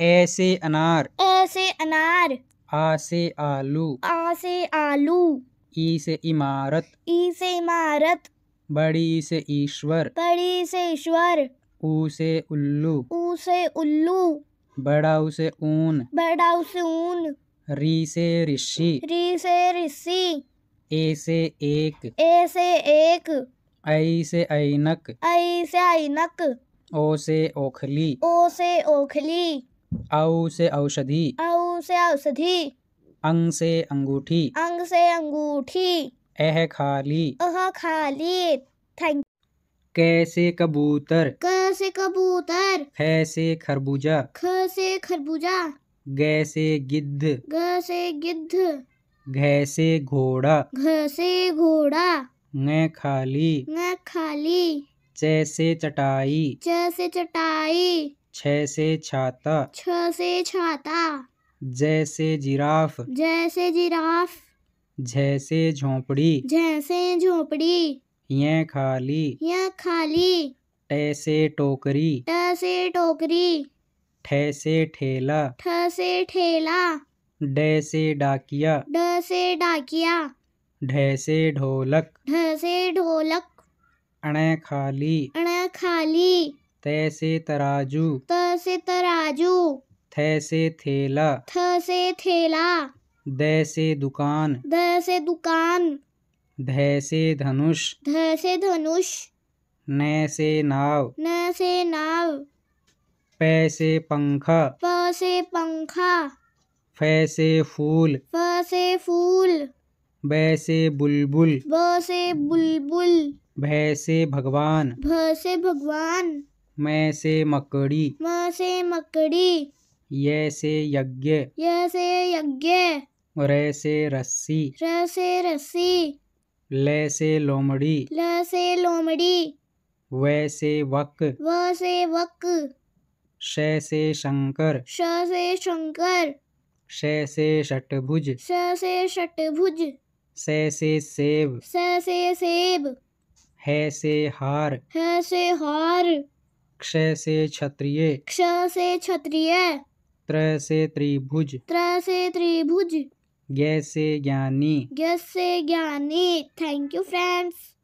ऐसे अनार ऐसे अनार आ से आलू आ से आलू ई से इमारत ई से इमारत बड़ी से ईश्वर बड़ी से ईश्वर ऊ से उल्लू ऊ से उल्लू बड़ा उसे ऊन बड़ा उसे ऊन री से ऋषि री से ऋषि ए से एक ए से एक ऐ से ऐनक ऐ से ऐनक ओ से ओखली ओ से ओखली औ से औषधि औ से औषधि अंग से अंगूठी अंग से अंगूठी अह खाली अह खाली थैंक कैसे कबूतर कैसे कबूतर फैसे खरबूजा ख से खरबूजा गैसे गिद्ध गैसे गिद्ध घैसे घोड़ा घैसे घोड़ा न खाली न खाली जैसे चटाई जैसे चटाई छह से छाता छ से छाता जैसे जिराफ जैसे जिराफ जैसे झोपड़ी जैसे झोपड़ी ये खाली यह खाली टैसे टोकरी टैसे टोकरी ठैसे ठेला ठैसे ठेला डे डाकिया डैसे डाकिया ढे से ढोलक ढैसे से ढोलक अणे खाली अण खाली ते से तराजू त से तराजू थे से थैला थ से द से दुकान द से दुकान ध से धनुष ध से धनुष न से नाव न से नाव पैसे से पंखा प से पंखा फैसे से फूल फैसे से फूल बैसे से बुलबुल ब से बुलबुल भैसे से भगवान भ से भगवान मैं से मकड़ी म से मकड़ी ये से यज्ञ ये से यज्ञ रे से रस्सी र से रस्सी ले से लोमड़ी ले से लोमड़ी वे से वक व से वक श से शंकर श से शंकर श से षटभुज श से षटभुज से से सेब से से सेब है से हार है से हार क्षय से क्षत्रिय क्षय से क्षत्रिय त्र से त्रिभुज त्र से त्रिभुज ज्ञ से ज्ञानी ज्ञ से ज्ञानी थैंक यू फ्रेंड्स